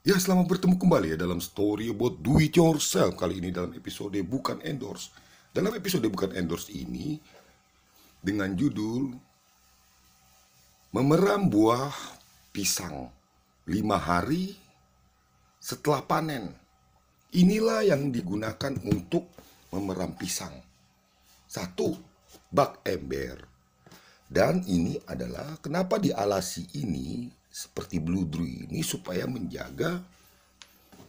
Ya selamat bertemu kembali ya dalam story about do it yourself Kali ini dalam episode bukan endorse Dalam episode bukan endorse ini Dengan judul Memeram buah pisang 5 hari setelah panen Inilah yang digunakan untuk memeram pisang Satu, bak ember Dan ini adalah kenapa di alasi ini seperti bludru ini supaya menjaga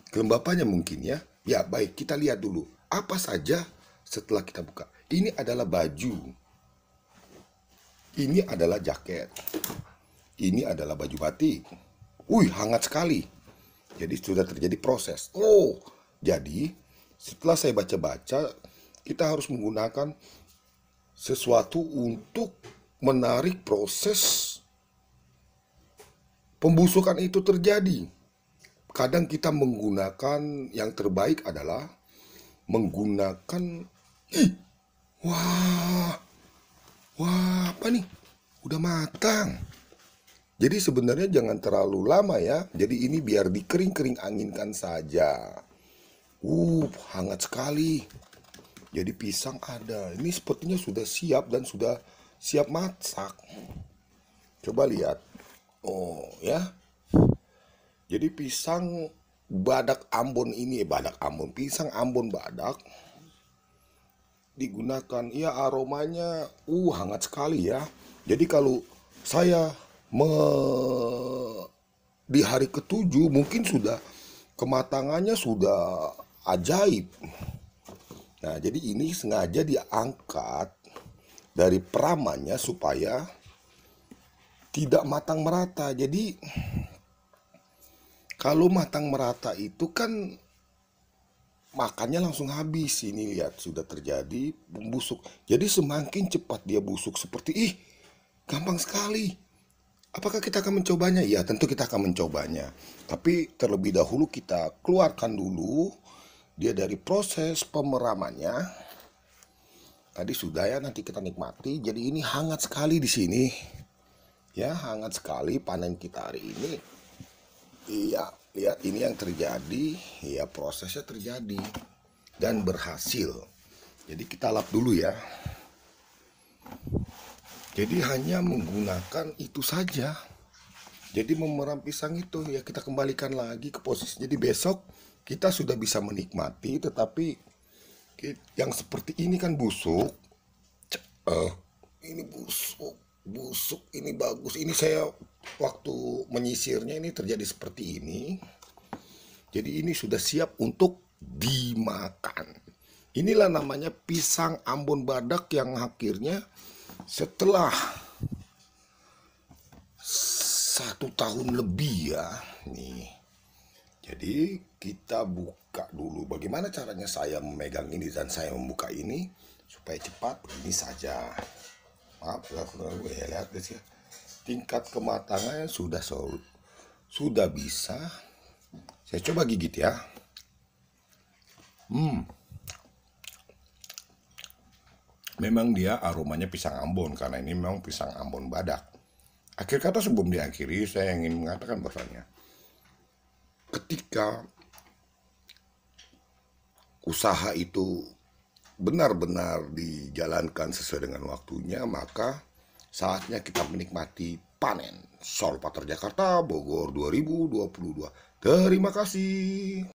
kelembapannya mungkin ya. Ya baik kita lihat dulu apa saja setelah kita buka. Ini adalah baju. Ini adalah jaket. Ini adalah baju batik. Wih hangat sekali. Jadi sudah terjadi proses. Oh jadi setelah saya baca-baca kita harus menggunakan sesuatu untuk menarik proses pembusukan itu terjadi. Kadang kita menggunakan yang terbaik adalah menggunakan ih wah wah apa nih udah matang. Jadi sebenarnya jangan terlalu lama ya. Jadi ini biar dikering-kering anginkan saja. Uh, hangat sekali. Jadi pisang ada. Ini sepertinya sudah siap dan sudah siap masak. Coba lihat. Oh ya. Jadi pisang badak Ambon ini eh, badak Ambon, pisang Ambon badak digunakan. ya aromanya uh hangat sekali ya. Jadi kalau saya me di hari ketujuh mungkin sudah kematangannya sudah ajaib. Nah, jadi ini sengaja diangkat dari peramannya supaya tidak matang merata. Jadi kalau matang merata itu kan makannya langsung habis. Ini lihat sudah terjadi busuk. Jadi semakin cepat dia busuk seperti ih gampang sekali. Apakah kita akan mencobanya? Ya, tentu kita akan mencobanya. Tapi terlebih dahulu kita keluarkan dulu dia dari proses pemeramannya. Tadi sudah ya nanti kita nikmati. Jadi ini hangat sekali di sini ya hangat sekali panen kita hari ini iya lihat ini yang terjadi ya prosesnya terjadi dan berhasil jadi kita lap dulu ya jadi hanya menggunakan itu saja jadi memeram pisang itu ya kita kembalikan lagi ke posisi jadi besok kita sudah bisa menikmati tetapi yang seperti ini kan busuk uh, ini busuk busuk ini bagus ini saya waktu menyisirnya ini terjadi seperti ini jadi ini sudah siap untuk dimakan inilah namanya pisang Ambon Badak yang akhirnya setelah satu tahun lebih ya nih jadi kita buka dulu bagaimana caranya saya memegang ini dan saya membuka ini supaya cepat ini saja maaf ya kurang gue lihat ya tingkat kematangannya sudah so, sudah bisa saya coba gigit ya hmm memang dia aromanya pisang Ambon karena ini memang pisang Ambon badak akhir kata sebelum diakhiri saya ingin mengatakan bahasanya ketika usaha itu benar-benar dijalankan sesuai dengan waktunya, maka saatnya kita menikmati panen. Saul Pater Jakarta, Bogor 2022. Terima kasih.